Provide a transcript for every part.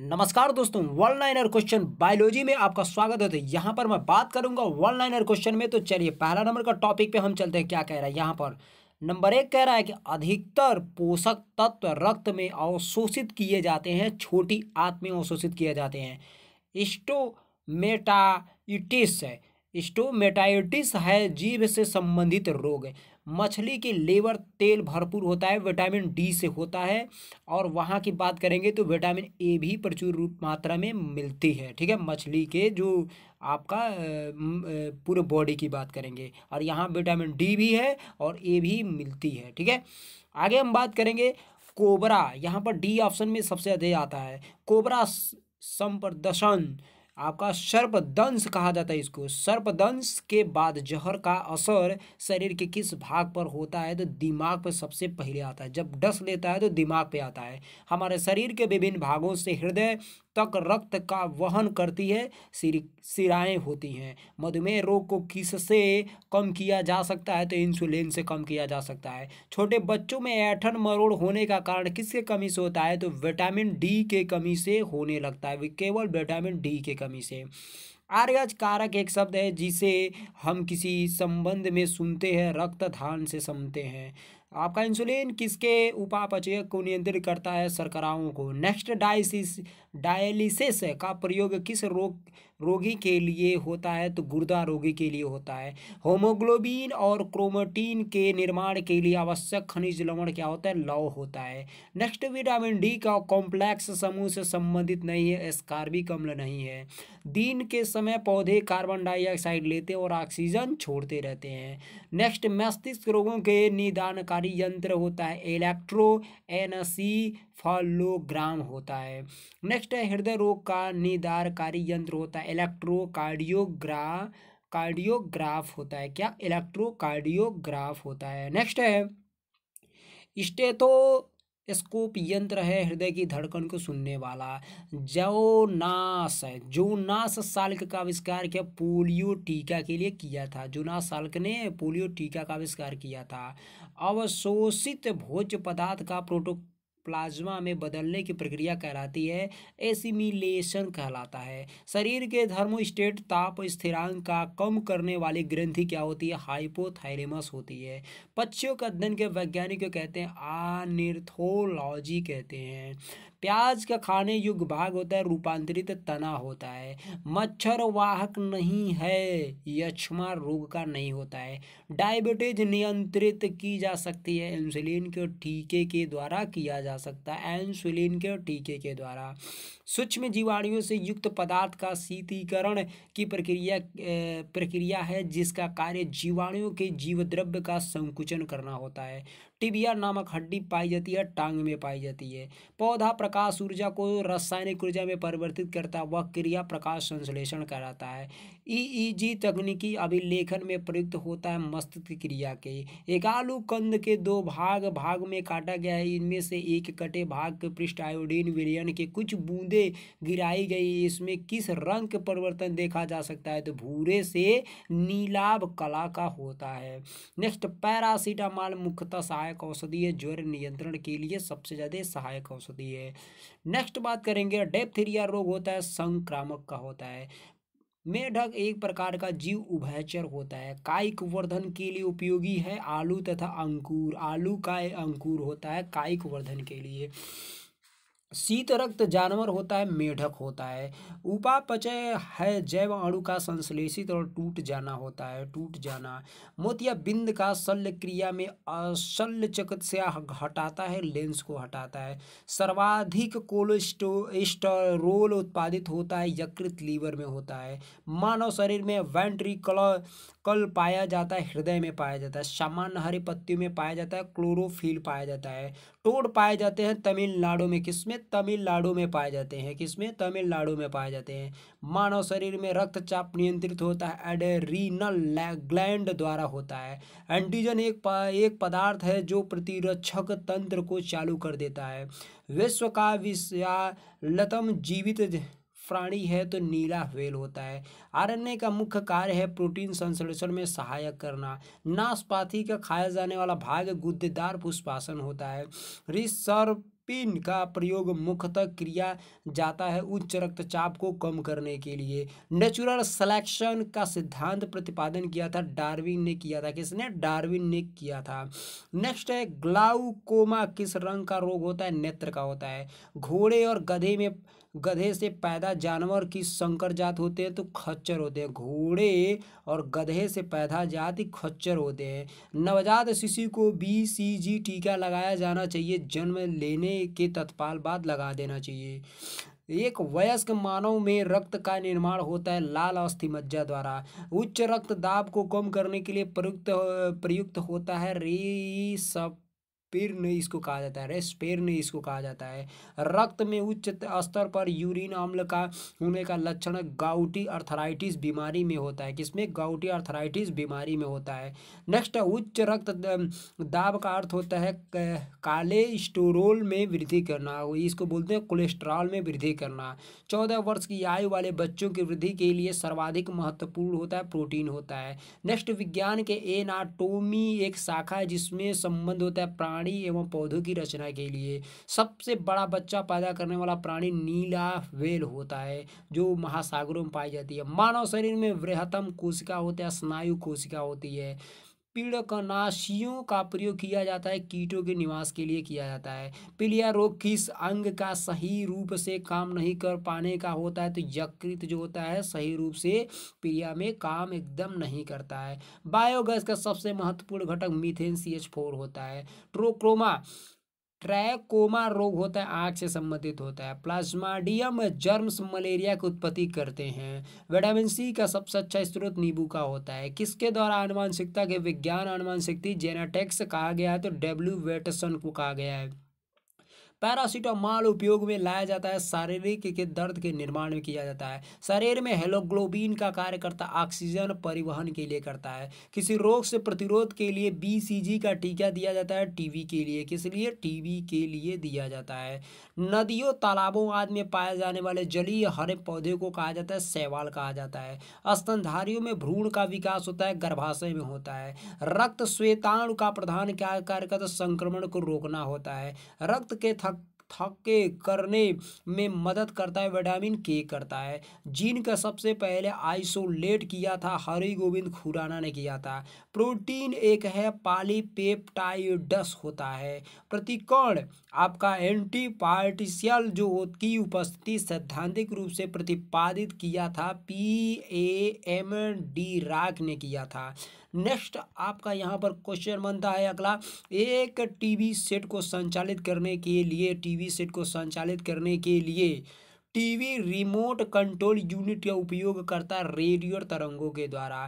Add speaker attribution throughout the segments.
Speaker 1: नमस्कार दोस्तों one liner question biology में आपका स्वागत है तो यहाँ पर मैं बात करूंगा वन लाइनर क्वेश्चन में तो चलिए पहला नंबर का टॉपिक पे हम चलते हैं क्या कह रहा है यहाँ पर नंबर एक कह रहा है कि अधिकतर पोषक तत्व रक्त में अवशोषित किए जाते हैं छोटी आंत में अवशोषित किए जाते हैं स्टोमेटाइटिस है है जीव से संबंधित रोग मछली के लेवर तेल भरपूर होता है विटामिन डी से होता है और वहाँ की बात करेंगे तो विटामिन ए भी प्रचुर रूप मात्रा में मिलती है ठीक है मछली के जो आपका पूरे बॉडी की बात करेंगे और यहाँ विटामिन डी भी है और ए भी मिलती है ठीक है आगे हम बात करेंगे कोबरा यहाँ पर डी ऑप्शन में सबसे अधिक आता है कोबरा संप्रदर्शन आपका सर्पदंश कहा जाता है इसको सर्पदंश के बाद जहर का असर शरीर के किस भाग पर होता है तो दिमाग पर सबसे पहले आता है जब डस लेता है तो दिमाग पे आता है हमारे शरीर के विभिन्न भागों से हृदय तक रक्त का वहन करती है सिराएं सिराएँ होती हैं मधुमेह रोग को किससे कम किया जा सकता है तो इंसुलिन से कम किया जा सकता है छोटे बच्चों में ऐठन मरोड़ होने का कारण किसके कमी से होता है तो विटामिन डी के कमी से होने लगता है केवल विटामिन डी के कमी से आर्यज कारक एक शब्द है जिसे हम किसी संबंध में सुनते हैं रक्तधान से सुनते हैं आपका इंसुलिन किसके उपापचय को नियंत्रित करता है सरकराओं को नेक्स्ट डायसिस डायलिसिस का प्रयोग किस रोग रोगी के लिए होता है तो गुर्दा रोगी के लिए होता है होमोग्लोबिन और क्रोमोटीन के निर्माण के लिए आवश्यक खनिज लवण क्या होता है लव होता है नेक्स्ट विटामिन डी का कॉम्प्लेक्स समूह से संबंधित नहीं है एस्कार्बिक अम्ल नहीं है दिन के समय पौधे कार्बन डाइऑक्साइड लेते और ऑक्सीजन छोड़ते रहते हैं नेक्स्ट मस्तिष्क रोगों के निदानकारी यंत्र होता है इलेक्ट्रो एनसी फॉलोग्राम होता है नेक्स्ट हृदय रोग का निदारकारी यंत्र होता है इलेक्ट्रोकार्डियोग्रा कार्डियोग्राफ होता है क्या इलेक्ट्रोकार्डियोग्राफ होता है नेक्स्ट है स्टेथो स्कोप यंत्र है हृदय की धड़कन को सुनने वाला जोनास जोनास साल्क का आविष्कार क्या पोलियो टीका के लिए किया था जोनास साल्क ने पोलियो टीका का आविष्कार किया था अवशोषित भोज्य पदार्थ का प्रोटो प्लाज्मा में बदलने की प्रक्रिया कहलाती है एसिमिलेशन कहलाता है शरीर के धर्मोस्टेट ताप स्थिरांक का कम करने वाली ग्रंथि क्या होती है हाइपोथायरेमस होती है पक्षियों के अध्ययन के वैज्ञानिक कहते हैं आनिर्थोलॉजी कहते हैं प्याज का खाने युग भाग होता है रूपांतरित तना होता है मच्छर वाहक नहीं है यक्षमा रोग का नहीं होता है डायबिटीज नियंत्रित की जा सकती है इंसुलिन के टीके के द्वारा किया जा सकता है इंसुलिन के टीके के द्वारा सूक्ष्म जीवाणियों से युक्त पदार्थ का शीतीकरण की प्रक्रिया प्रक्रिया है जिसका कार्य जीवाणुओं के द्रव्य का संकुचन करना होता है टिबिया नामक हड्डी पाई जाती है टांग में पाई जाती है पौधा प्रकाश ऊर्जा को रासायनिक ऊर्जा में परिवर्तित करता वह क्रिया प्रकाश संश्लेषण कराता है ईईजी e e तकनीकी अभिलेखन में प्रयुक्त होता है मस्तिष्क क्रिया के एक आलू कंद के दो भाग भाग में काटा गया है इनमें से एक कटे भाग के पृष्ठ आयोडीन विलयन के कुछ बूंदे गिराई गई इसमें किस रंग के परिवर्तन देखा जा सकता है तो भूरे से नीलाभ कला का होता है नेक्स्ट पैरासीटामॉल मुख्यतः सहायक औषधि है ज्वर नियंत्रण के लिए सबसे ज़्यादा सहायक औषधि है नेक्स्ट बात करेंगे डेप्थीरिया रोग होता है संक्रामक का होता है मेढक एक प्रकार का जीव उभयचर होता है कायिक वर्धन के लिए उपयोगी है आलू तथा अंकुर आलू का अंकुर होता है कायिक वर्धन के लिए शीत रक्त जानवर होता है मेढक होता है उपापचय है जैव अणु का संश्लेषित और टूट जाना होता है टूट जाना मोतिया बिंद का शल्य क्रिया में अशल्य चिकित्सा हटाता है लेंस को हटाता है सर्वाधिक कोलेस्टोस्टरोल उत्पादित होता है यकृत लीवर में होता है मानव शरीर में वेंट्रिकल कल पाया जाता है हृदय में पाया जाता है सामान्य हरी पत्तियों में पाया जाता है क्लोरोफिल पाया जाता है टोड पाए जाते हैं तमिलनाडु में किसमें तमिलनाडु में पाए जाते हैं किसमें तमिलनाडु में पाए जाते हैं मानव शरीर में रक्तचाप नियंत्रित होता है एडेरिनल ग्लैंड द्वारा होता है एंटीजन एक एक पदार्थ है जो प्रतिरक्षक तंत्र को चालू कर देता है विश्व का विषयालतम जीवित प्राणी है तो नीला व्हेल होता है आरएनए का मुख्य कार्य है प्रोटीन संश्लेषण में सहायक करना नाशपाती का खाया जाने वाला भाग गुद्देदार पुष्पासन होता है रिसर्व पेन का प्रयोग मुख्यतः किया जाता है उच्च रक्तचाप को कम करने के लिए नेचुरल सिलेक्शन का सिद्धांत प्रतिपादन किया था डार्विन ने किया था किसने डार्विन ने किया था नेक्स्ट है ग्लाउकोमा किस रंग का रोग होता है नेत्र का होता है घोड़े और गधे में गधे से पैदा जानवर की संकर जात होते हैं तो खच्चर होते हैं घोड़े और गधे से पैदा जाति खच्चर होते हैं नवजात शिशु को बी सी जी टीका लगाया जाना चाहिए जन्म लेने के तत्काल बाद लगा देना चाहिए एक वयस्क मानव में रक्त का निर्माण होता है लाल अस्थि मज्जा द्वारा उच्च रक्त दाब को कम करने के लिए प्रयुक्त प्रयुक्त होता है रेसप पेर्ने इसको कहा जाता है रेस पेर्ने इसको कहा जाता है रक्त में उच्च स्तर पर यूरिन अम्ल का होने का लक्षण गाउटी अर्थराइटिस बीमारी में होता है किसमें गाउटी अर्थराइटिस बीमारी में होता है नेक्स्ट उच्च रक्त दाब का अर्थ होता है काले स्टोरोल में वृद्धि करना इसको बोलते हैं कोलेस्ट्रॉल में वृद्धि करना चौदह वर्ष की आयु वाले बच्चों की वृद्धि के लिए सर्वाधिक महत्वपूर्ण होता है प्रोटीन होता है नेक्स्ट विज्ञान के एनाटोमी एक शाखा है जिसमें संबंध होता है प्राण प्राणी एवं पौधों की रचना के लिए सबसे बड़ा बच्चा पैदा करने वाला प्राणी नीला वेल होता है जो महासागरों में पाई जाती है मानव शरीर में वृहतम कोशिका होता है स्नायु कोशिका होती है पीड़कनाशियों का प्रयोग किया जाता है कीटों के निवास के लिए किया जाता है पीलिया रोग किस अंग का सही रूप से काम नहीं कर पाने का होता है तो यकृत जो होता है सही रूप से पीलिया में काम एकदम नहीं करता है बायोगैस का सबसे महत्वपूर्ण घटक मीथेन सी एच फोर होता है ट्रोक्रोमा ट्रैकोमा रोग होता है आँख से संबंधित होता है प्लाज्माडियम जर्म्स मलेरिया की उत्पत्ति करते हैं विटामिन सी का सबसे अच्छा स्रोत नींबू का होता है किसके द्वारा आनुवांशिकता के विज्ञान आनुवांशिकता जेनेटिक्स कहा गया है तो डब्ल्यू वेटसन को कहा गया है पैरासीटामॉल उपयोग में लाया जाता है शारीरिक के दर्द के निर्माण में किया जाता है शरीर में हेलोग्लोबिन का कार्यकर्ता ऑक्सीजन परिवहन के लिए करता है किसी रोग से प्रतिरोध के लिए बीसीजी का टीका दिया जाता है टीबी के लिए किस लिए टीबी के लिए दिया जाता है नदियों तालाबों आदि में पाए जाने वाले जलीय हरे पौधे को कहा जाता है सेवाल कहा जाता है स्तनधारियों में भ्रूण का विकास होता है गर्भाशय में होता है रक्त श्वेताणु का प्रधान क्या कार्यकर्ता संक्रमण को रोकना होता है रक्त के थके करने में मदद करता है विटामिन के करता है जिनका सबसे पहले आइसोलेट किया था हरि गोविंद खुराना ने किया था प्रोटीन एक है पालीपेप्टाइडस होता है प्रतिकोण आपका एंटी पार्टिशियल जो की उपस्थिति सैद्धांतिक रूप से प्रतिपादित किया था पी ए एम डी राग ने किया था नेक्स्ट आपका यहाँ पर क्वेश्चन बनता है अगला एक टीवी सेट को संचालित करने के लिए टीवी सेट को संचालित करने के लिए टीवी रिमोट कंट्रोल यूनिट का उपयोग करता रेडियो तरंगों के द्वारा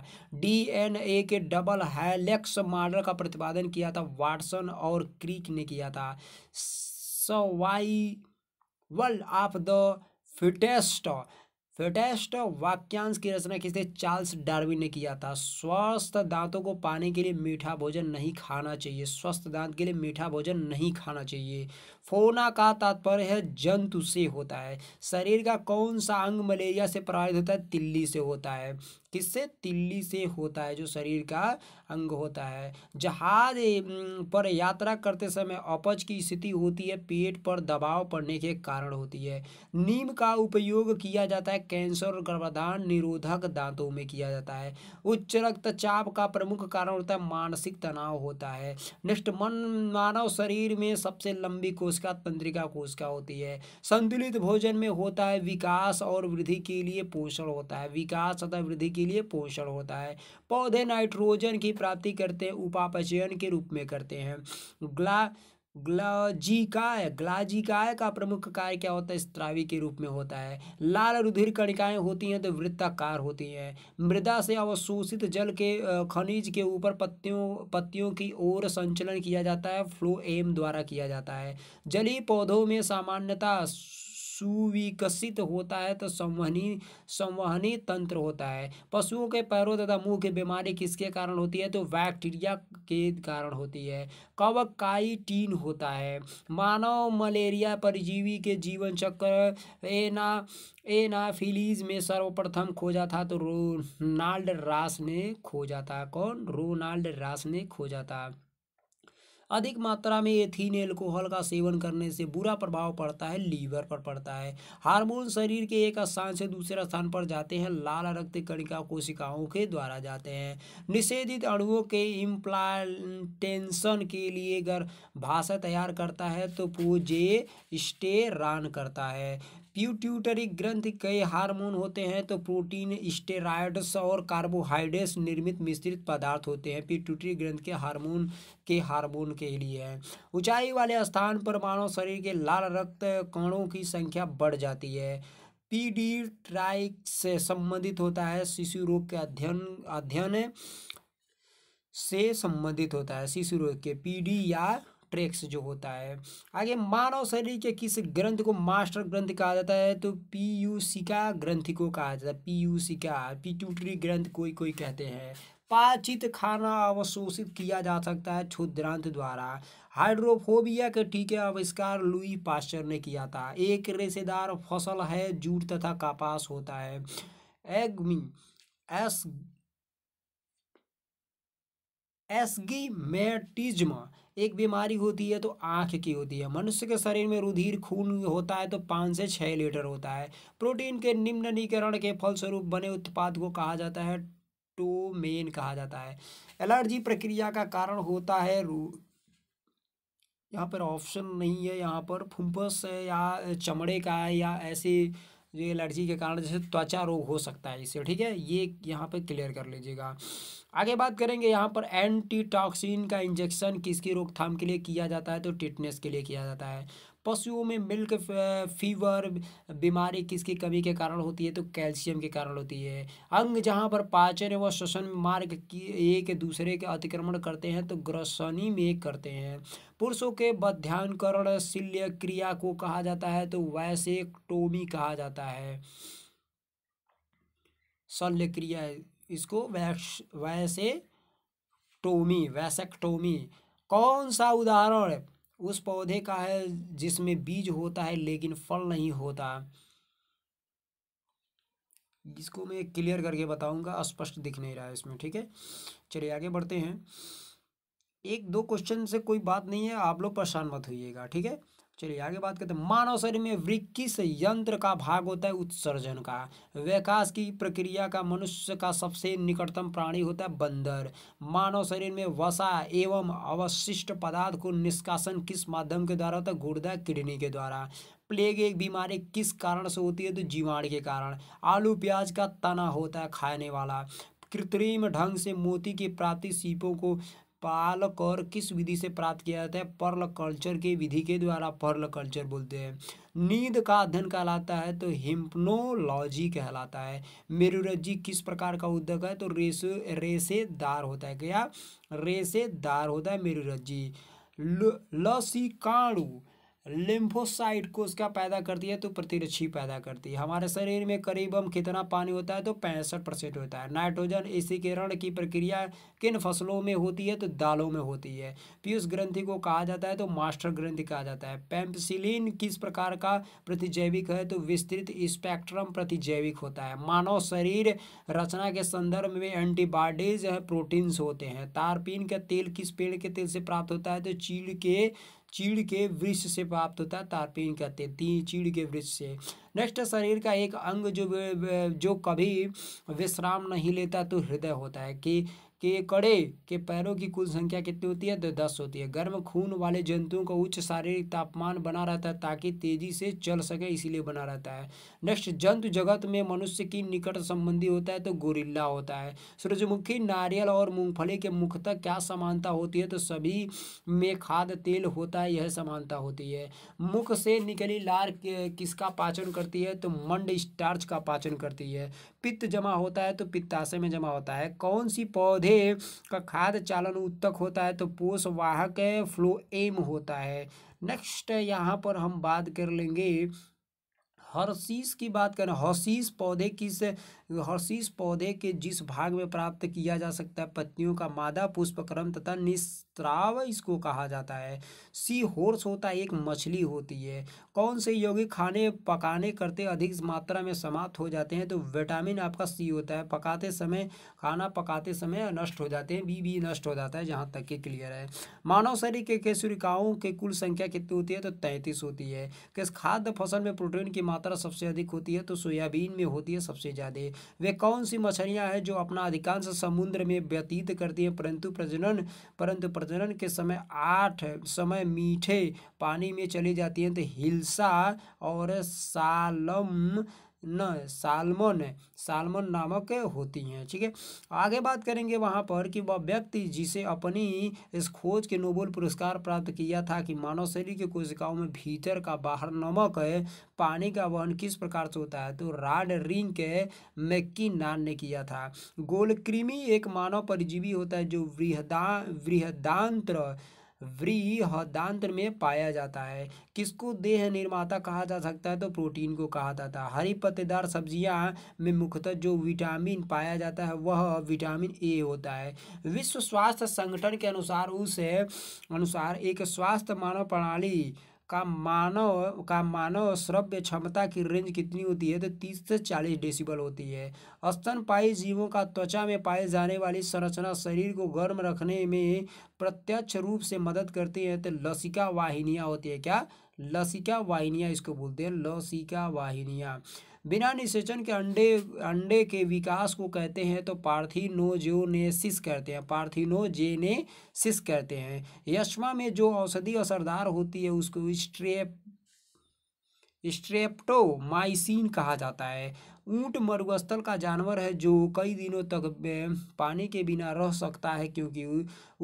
Speaker 1: डीएनए के डबल हैलेक्स मॉडल का प्रतिपादन किया था वाटसन और क्रिक ने किया था survival of the fittest fittest वाक्यांश की रचना किसने चार्ल्स डार्विन ने किया था स्वस्थ दांतों को पाने के लिए मीठा भोजन नहीं खाना चाहिए स्वस्थ दांत के लिए मीठा भोजन नहीं खाना चाहिए फोना का तात्पर्य है जंतु से होता है शरीर का कौन सा अंग मलेरिया से प्रभावित होता है तिल्ली से होता है किससे तिल्ली से होता है जो शरीर का अंग होता है जहाज पर यात्रा करते समय अपच की स्थिति होती है पेट पर दबाव पड़ने के कारण होती है नीम का उपयोग किया जाता है कैंसर और गर्भाधान निरोधक दांतों में किया जाता है उच्च रक्तचाप का प्रमुख कारण होता है मानसिक तनाव होता है नेक्स्ट मन मानव शरीर में सबसे लंबी कोश उसके तंत्रिका कोशिका होती है संतुलित भोजन में होता है विकास और वृद्धि के लिए पोषण होता है विकास तथा वृद्धि के लिए पोषण होता है पौधे नाइट्रोजन की प्राप्ति करते हैं उपापचयन के रूप में करते हैं ग्ला ग्लाजिकाय ग्लाजिकाय का प्रमुख कार्य क्या होता है स्त्रावी के रूप में होता है लाल रुधिर कणिकाएं होती हैं तो वृत्ताकार होती हैं मृदा से अवशोषित जल के खनिज के ऊपर पत्तियों पत्तियों की ओर संचलन किया जाता है फ्लो एम द्वारा किया जाता है जलीय पौधों में सामान्यता सुविकसित होता है तो संवहनी संवहनी तंत्र होता है पशुओं के पैरों तथा मुंह की बीमारी किसके कारण होती है तो बैक्टीरिया के कारण होती है कवक काइटीन होता है मानव मलेरिया परजीवी के जीवन चक्र एना एनाफिलीज में सर्वप्रथम खोजा था तो रोनाल्ड रास ने खोजा था कौन रोनाल्ड रास ने खोजा था अधिक मात्रा में एथीन एल्कोहल का सेवन करने से बुरा प्रभाव पड़ता है लीवर पर पड़ता है हार्मोन शरीर के एक स्थान से दूसरे स्थान पर जाते हैं लाल रक्त कणिका कोशिकाओं के द्वारा जाते हैं निषेधित अणुओं के इम्प्लाटेंशन के लिए अगर भाषा तैयार करता है तो पोजे स्टेरान करता है प्यूट्यूटरी ग्रंथ के हार्मोन होते हैं तो प्रोटीन स्टेराइड्स और कार्बोहाइड्रेट्स निर्मित मिश्रित पदार्थ होते हैं प्यूट्यूटरी ग्रंथ के हार्मोन के हार्मोन के लिए है ऊंचाई वाले स्थान पर मानव शरीर के लाल रक्त कणों की संख्या बढ़ जाती है पीडी ट्राइक से संबंधित होता है शिशु रोग के अध्ययन अध्ययन से संबंधित होता है शिशु रोग के पी या ट्रेक्स जो होता है आगे मानव शरीर के किस ग्रंथ को मास्टर ग्रंथ कहा जाता है तो पी यू सिका ग्रंथि को कहा जाता है पी यू सिका पिट्यूटरी ग्रंथ कोई कोई कहते हैं पाचित खाना अवशोषित किया जा सकता है क्षुद्रांत द्वारा हाइड्रोफोबिया के टीके आविष्कार लुई पाश्चर ने किया था एक रेसेदार फसल है जूट तथा कपास होता है एग्मी एस एस्गीमेटिज्म एक बीमारी होती है तो आँख की होती है मनुष्य के शरीर में रुधिर खून होता है तो पाँच से छः लीटर होता है प्रोटीन के निम्ननीकरण के फलस्वरूप बने उत्पाद को कहा जाता है टोमेन कहा जाता है एलर्जी प्रक्रिया का कारण होता है रू यहाँ पर ऑप्शन नहीं है यहाँ पर फुम्पस है या चमड़े का है या ऐसे जो एलर्जी के कारण जैसे त्वचा रोग हो सकता है इससे ठीक है ये यहाँ पर क्लियर कर लीजिएगा आगे बात करेंगे यहाँ पर एंटीटॉक्सिन का इंजेक्शन किसकी रोकथाम के लिए किया जाता है तो टिटनेस के लिए किया जाता है पशुओं में मिल्क फीवर बीमारी किसकी कमी के कारण होती है तो कैल्शियम के कारण होती है अंग जहाँ पर पाचन व श्वसन मार्ग की एक दूसरे के अतिक्रमण करते हैं तो ग्रसनी में करते हैं पुरुषों के बध्यानकरण शल्य क्रिया को कहा जाता है तो वैसे टोमी कहा जाता है शल्य क्रिया इसको वैक्स वैसे टोमी वैसेक्टोमी कौन सा उदाहरण उस पौधे का है जिसमें बीज होता है लेकिन फल नहीं होता इसको मैं क्लियर करके बताऊंगा स्पष्ट दिख नहीं रहा है इसमें ठीक है चलिए आगे बढ़ते हैं एक दो क्वेश्चन से कोई बात नहीं है आप लोग परेशान मत होइएगा ठीक है चलिए आगे बात करते हैं मानव शरीर में वृक्ष यंत्र का भाग होता है उत्सर्जन का विकास की प्रक्रिया का मनुष्य का सबसे निकटतम प्राणी होता है बंदर मानव शरीर में वसा एवं अवशिष्ट पदार्थ को निष्कासन किस माध्यम के द्वारा होता है गुर्दा किडनी के द्वारा प्लेग एक बीमारी किस कारण से होती है तो जीवाणु के कारण आलू प्याज का तना होता है खाने वाला कृत्रिम ढंग से मोती के प्राप्ति सीपों को पाल कर किस विधि से प्राप्त किया जाता है पर्ल कल्चर की विधि के द्वारा पर्ल कल्चर बोलते हैं नींद का अध्ययन कहलाता है तो हिम्पनोलॉजी कहलाता है मेरुरजी किस प्रकार का उद्योग है तो रेस रेसेदार होता है क्या रेसेदार होता है मेरुरजी लसिकाणु लिम्फोसाइट को उसका पैदा करती है तो प्रतिरक्षी पैदा करती है हमारे शरीर में करीबन कितना पानी होता है तो पैंसठ परसेंट होता है नाइट्रोजन इसी किरण की प्रक्रिया किन फसलों में होती है तो दालों में होती है पीयूष ग्रंथि को कहा जाता है तो मास्टर ग्रंथि कहा जाता है पेम्पसिलीन किस प्रकार का प्रतिजैविक है तो विस्तृत स्पेक्ट्रम प्रतिजैविक होता है मानव शरीर रचना के संदर्भ में एंटीबॉडीज प्रोटीन्स होते हैं तारपीन का तेल किस पेड़ के तेल से प्राप्त होता है तो चीड़ के चीड़ के वृक्ष से प्राप्त होता है तारपीन कहते हैं तीन चीड़ के वृक्ष से नेक्स्ट शरीर का एक अंग जो जो कभी विश्राम नहीं लेता तो हृदय होता है कि कड़े के पैरों की कुल संख्या कितनी होती है तो दस होती है गर्म खून वाले जंतुओं का उच्च शारीरिक तापमान बना रहता है ताकि तेजी से चल सके इसीलिए बना रहता है नेक्स्ट जंतु जगत में मनुष्य की निकट संबंधी होता है तो गोरिल्ला होता है सूरजमुखी नारियल और मूंगफली के मुख्यतः क्या समानता होती है तो सभी में खाद तेल होता है यह समानता होती है मुख से निकली लार किसका पाचन करती है तो मंड स्टार्च का पाचन करती है पित्त जमा होता है तो पित्ताशय में जमा होता है कौन सी पौधे पौधे का खाद चालन उत्तक होता है तो पोष वाहक फ्लोएम होता है नेक्स्ट यहाँ पर हम बात कर लेंगे हर्सीस की बात करें हर्सीस पौधे किस हर्षीस पौधे के जिस भाग में प्राप्त किया जा सकता है पत्तियों का मादा पुष्पक्रम तथा निस्त्राव इसको कहा जाता है सी होर्स होता है एक मछली होती है कौन से यौगिक खाने पकाने करते अधिक मात्रा में समाप्त हो जाते हैं तो विटामिन आपका सी होता है पकाते समय खाना पकाते समय नष्ट हो जाते हैं बी भी नष्ट हो जाता है जहाँ तक के क्लियर है मानव शरीर के केसुरिकाओं के कुल संख्या कितनी होती है तो तैंतीस होती है किस खाद्य फसल में प्रोटीन की मात्रा सबसे अधिक होती है तो सोयाबीन में होती है सबसे ज़्यादा वे कौन सी मछलियाँ हैं जो अपना अधिकांश समुद्र में व्यतीत करती हैं परंतु प्रजनन परंतु प्रजनन के समय आठ समय मीठे पानी में चली जाती हैं तो हिलसा और सालम न सालमन सालमन नामक होती हैं ठीक है आगे बात करेंगे वहाँ पर कि वह व्यक्ति जिसे अपनी इस खोज के नोबेल पुरस्कार प्राप्त किया था कि मानव शरीर की कोशिकाओं में भीतर का बाहर नमक है पानी का वहन किस प्रकार से होता है तो राड रिंग के मैक्की नान ने किया था गोलक्रीमी एक मानव परजीवी होता है जो वृहदा वृहदांत्र वृहदान्त्र में पाया जाता है किसको देह निर्माता कहा जा सकता है तो प्रोटीन को कहा जाता है हरी पत्तेदार सब्जियां में मुख्यतः जो विटामिन पाया जाता है वह विटामिन ए होता है विश्व स्वास्थ्य संगठन के अनुसार उस अनुसार एक स्वास्थ्य मानव प्रणाली का मानव का मानव श्रव्य क्षमता की रेंज कितनी होती है तो तीस से चालीस डेसिबल होती है पाई जीवों का त्वचा में पाए जाने वाली संरचना शरीर को गर्म रखने में प्रत्यक्ष रूप से मदद करती है तो लसिका वाहिनियाँ होती है क्या लसिका वाहिनिया इसको बोलते हैं लसिका वाहिनिया बिना निषेचन के अंडे अंडे के विकास को कहते हैं तो पार्थिनोजोनेसिस कहते हैं पार्थिनोजेनेसिस कहते हैं यशमा में जो औषधि असरदार होती है उसको स्ट्रेप स्ट्रेप्टोमाइसिन कहा जाता है ऊँट मरुस्थल का जानवर है जो कई दिनों तक पानी के बिना रह सकता है क्योंकि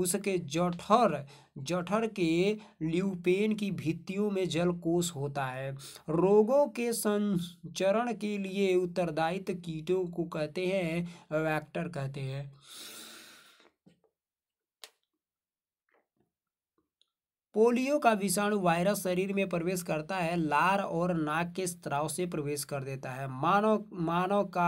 Speaker 1: उसके जठर जठर के ल्यूपेन की भित्तियों में जलकोष होता है रोगों के संचरण के लिए उत्तरदायित्व कीटों को कहते हैं वैक्टर कहते हैं पोलियो का विषाणु वायरस शरीर में प्रवेश करता है लार और नाक के स्त्राव से प्रवेश कर देता है मानव मानव का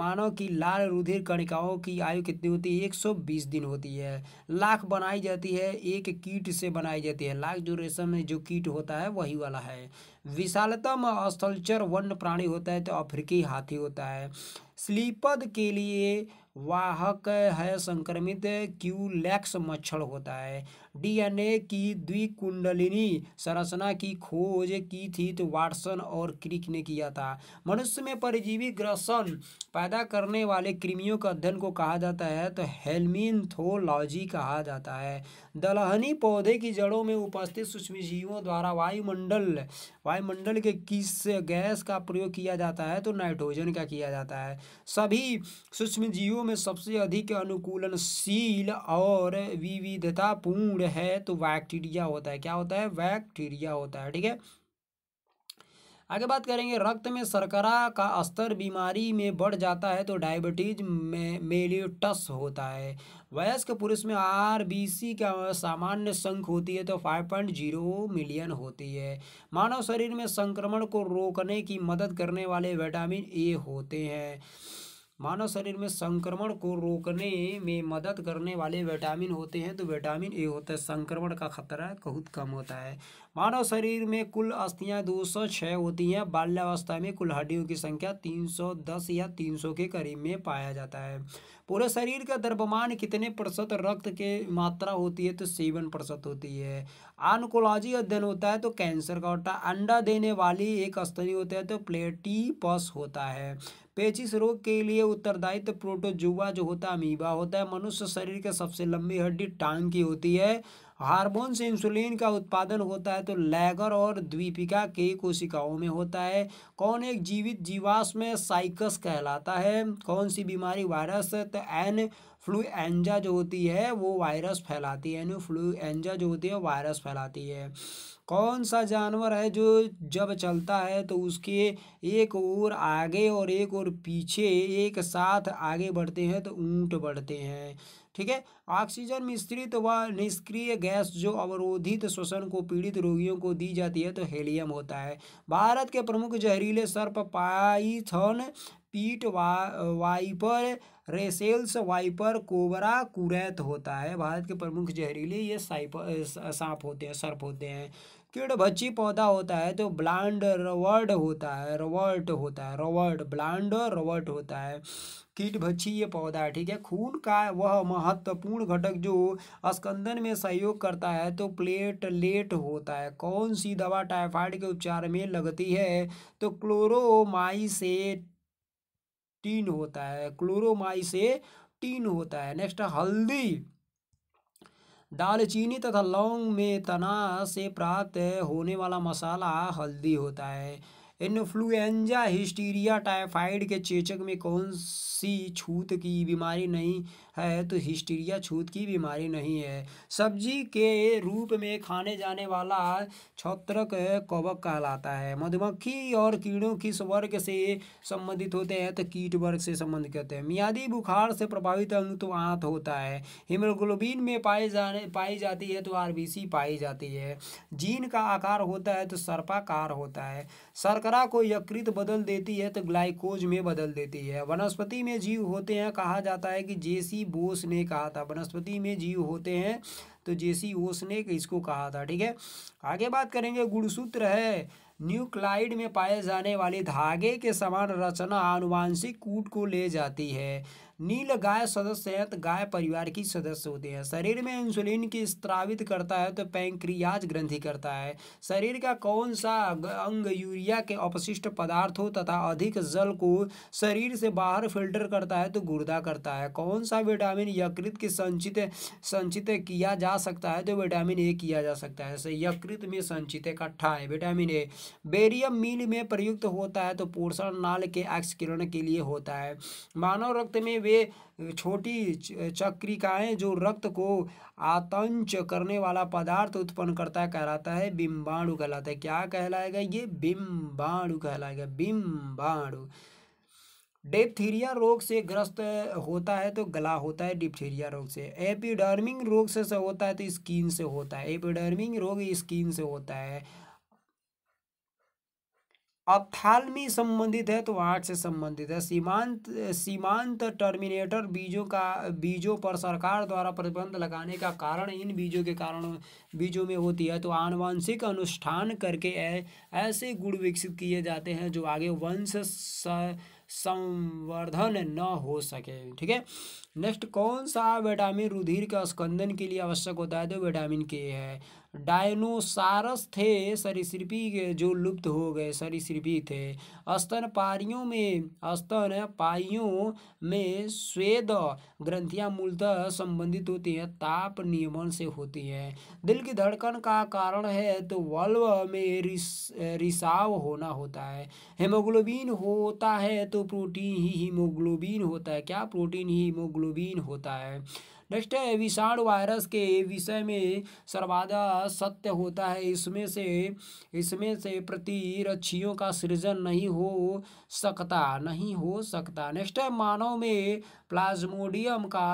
Speaker 1: मानव की लाल रुधिर कणिकाओं की आयु कितनी होती है एक सौ बीस दिन होती है लाख बनाई जाती है एक कीट से बनाई जाती है लाख जो रेशम जो कीट होता है वही वाला है विशालतम स्थलचर वन प्राणी होता है तो अफ्रीकी हाथी होता है स्लीपद के लिए वाहक है संक्रमित क्यूलैक्स मच्छर होता है डीएनए की द्विकुंडलिनी संरचना की खोज की थी तो वाटसन और क्रिक ने किया था मनुष्य में परजीवी ग्रसन पैदा करने वाले कृमियों का अध्ययन को कहा जाता है तो हेलमिनथोलॉजी कहा जाता है दलहनी पौधे की जड़ों में उपस्थित सूक्ष्मजीवों द्वारा वायुमंडल वायुमंडल के किस गैस का प्रयोग किया जाता है तो नाइट्रोजन का किया जाता है सभी सूक्ष्मजीवों में सबसे अधिक अनुकूलनशील और विविधतापूर्ण है तो बैक्टीरिया होता है क्या होता है बैक्टीरिया होता है ठीक है आगे बात करेंगे रक्त में सरकरा का स्तर बीमारी में बढ़ जाता है तो डायबिटीज में मेलिटस होता है वयस्क पुरुष में आरबीसी का सामान्य संख्या होती है तो 5.0 मिलियन होती है मानव शरीर में संक्रमण को रोकने की मदद करने वाले विटामिन ए होते हैं मानव शरीर में संक्रमण को रोकने में मदद करने वाले विटामिन होते हैं तो विटामिन ए होता है संक्रमण का खतरा बहुत कम होता है मानव शरीर में कुल अस्थियां दो सौ छः होती हैं बाल्यावस्था में कुल हड्डियों की संख्या तीन सौ दस या तीन सौ के करीब में पाया जाता है पूरे शरीर का दर्भमान कितने प्रतिशत रक्त के मात्रा होती है तो सेवन प्रतिशत होती है आनकोलॉजी अध्ययन होता है तो कैंसर का होता है अंडा देने वाली एक स्तनी होता है तो प्लेटीपस होता है पेचिस रोग के लिए उत्तरदायित्व प्रोटोजुआ जो होता है अमीबा होता है मनुष्य शरीर के सबसे लंबी हड्डी टांग की होती है हार्मोन से इंसुलिन का उत्पादन होता है तो लैगर और द्वीपिका के कोशिकाओं में होता है कौन एक जीवित जीवाश्म साइकस कहलाता है कौन सी बीमारी वायरस तो एन फ्लूएंजा जो होती है वो वायरस फैलाती है एन फ्लूएंजा जो होती है वायरस फैलाती है कौन सा जानवर है जो जब चलता है तो उसके एक ओर आगे और एक ओर पीछे एक साथ आगे बढ़ते हैं तो ऊँट बढ़ते हैं ठीक है ऑक्सीजन मिश्रित व निष्क्रिय गैस जो अवरोधित श्वसन को पीड़ित रोगियों को दी जाती है तो हेलियम होता है भारत के प्रमुख जहरीले सर्प पाइथन पीट वा वाइपर रेसेल्स वाइपर कोबरा कुरैत होता है भारत के प्रमुख जहरीले ये साइपर सांप होते हैं सर्प होते हैं किड़भच्ची पौधा होता है तो ब्लांड रवर्ड होता है रवर्ट होता है रवर्ड ब्लांड रवर्ट होता है कीट भच्छी ये पौधा है ठीक है खून का वह महत्वपूर्ण घटक जो स्कंदन में सहयोग करता है तो प्लेटलेट होता है कौन सी दवा टाइफाइड के उपचार में लगती है तो क्लोरोमाइसेट टीन होता है टीन होता है नेक्स्ट हल्दी दालचीनी तथा लौंग में तना से प्राप्त होने वाला मसाला हल्दी होता है इन्फ्लुएंजा हिस्टीरिया टाइफाइड के चेचक में कौन सी छूत की बीमारी नहीं है तो हिस्टीरिया छूत की बीमारी नहीं है सब्जी के रूप में खाने जाने वाला छत्रक कवक कहलाता है मधुमक्खी और कीड़ों किस की वर्ग से संबंधित होते हैं तो कीट वर्ग से संबंधित होते हैं मियादी बुखार से प्रभावित अंग तो आंत होता है हिमोग्लोबिन में पाए जाने पाई जाती है तो आर पाई जाती है जीन का आकार होता है तो सर्पाकार होता है शर्करा को यकृत बदल देती है तो ग्लाइकोज में बदल देती है वनस्पति में जीव होते हैं कहा जाता है कि जेसी बोस ने कहा था वनस्पति में जीव होते हैं तो जेसी ओस ने इसको कहा था ठीक है आगे बात करेंगे गुणसूत्र है न्यूक्लाइड में पाए जाने वाले धागे के समान रचना आनुवांशिक कूट को ले जाती है नील गाय सदस्य तो गाय परिवार की सदस्य होते हैं शरीर में इंसुलिन की स्त्रावित करता है तो पैंक्रियाज ग्रंथि करता है शरीर का कौन सा अंग यूरिया के अपशिष्ट पदार्थों तथा अधिक जल को शरीर से बाहर फिल्टर करता है तो गुर्दा करता है कौन सा विटामिन यकृत की संचित संचित किया जा सकता है तो विटामिन ए किया जा सकता है यकृत में संचित इकट्ठा है विटामिन ए बेरियम मील में प्रयुक्त होता है तो पोषण नाल के एक्स के लिए होता है मानव रक्त में वे छोटी चक्रिकाएं जो रक्त को आतंच करने वाला पदार्थ उत्पन्न करता कहलाता है बिम्बाणु कहलाता है क्या कहलाएगा ये बिम्बाणु कहलाएगा बिम्बाणु डिप्थीरिया रोग से ग्रस्त होता है तो गला होता है डिप्थीरिया रोग से एपिडर्मिंग रोग से होता है तो स्किन से होता है एपिडर्मिंग रोग स्किन से होता है अप्थाल्मी संबंधित है तो आठ से संबंधित है सीमांत सीमांत टर्मिनेटर बीजों का बीजों पर सरकार द्वारा प्रतिबंध लगाने का कारण इन बीजों के कारण बीजों में होती है तो आनुवंशिक अनुष्ठान करके ऐसे गुण विकसित किए जाते हैं जो आगे वंश संवर्धन न हो सके ठीक है नेक्स्ट कौन सा विटामिन रुधिर के स्कंदन के लिए आवश्यक होता है तो विटामिन के है डायनोसारस थे सरीसृपी जो लुप्त हो गए सरीसृपी थे पारियों में स्तन पाइयों में स्वेद ग्रंथियां मूलतः संबंधित होती हैं ताप नियमन से होती हैं दिल की धड़कन का कारण है तो वल्व में रिस रिसाव होना होता है हेमोग्लोबिन होता है तो प्रोटीन ही हीमोग्लोबिन होता है क्या प्रोटीन ही हीमोग्लोबिन होता है नेक्स्ट है विषाणु वायरस के विषय में सर्वाधा सत्य होता है इसमें से इसमें से प्रतिरक्षियों का सृजन नहीं हो सकता नहीं हो सकता नेक्स्ट है मानव में प्लाज्मोडियम का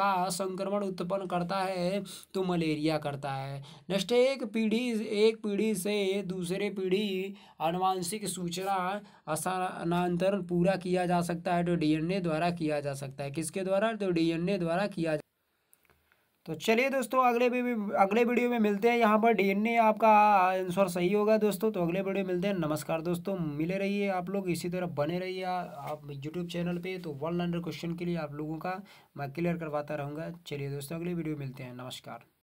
Speaker 1: का संक्रमण उत्पन्न करता है तो मलेरिया करता है नेक्स्ट एक पीढ़ी एक पीढ़ी से दूसरे पीढ़ी अनुवांशिक सूचना स्थानांतरण पूरा किया जा सकता है तो डीएनए द्वारा किया जा सकता है किसके द्वारा तो डीएनए द्वारा किया जा तो चलिए दोस्तों अगले भी अगले वीडियो में मिलते हैं यहाँ पर डीएनए आपका आंसर सही होगा दोस्तों तो अगले वीडियो मिलते हैं नमस्कार दोस्तों मिले रहिए आप लोग इसी तरह बने रहिए आप यूट्यूब चैनल पे तो वन हंड्रेड क्वेश्चन के लिए आप लोगों का मैं क्लियर करवाता रहूँगा चलिए दोस्तों अगले वीडियो मिलते हैं नमस्कार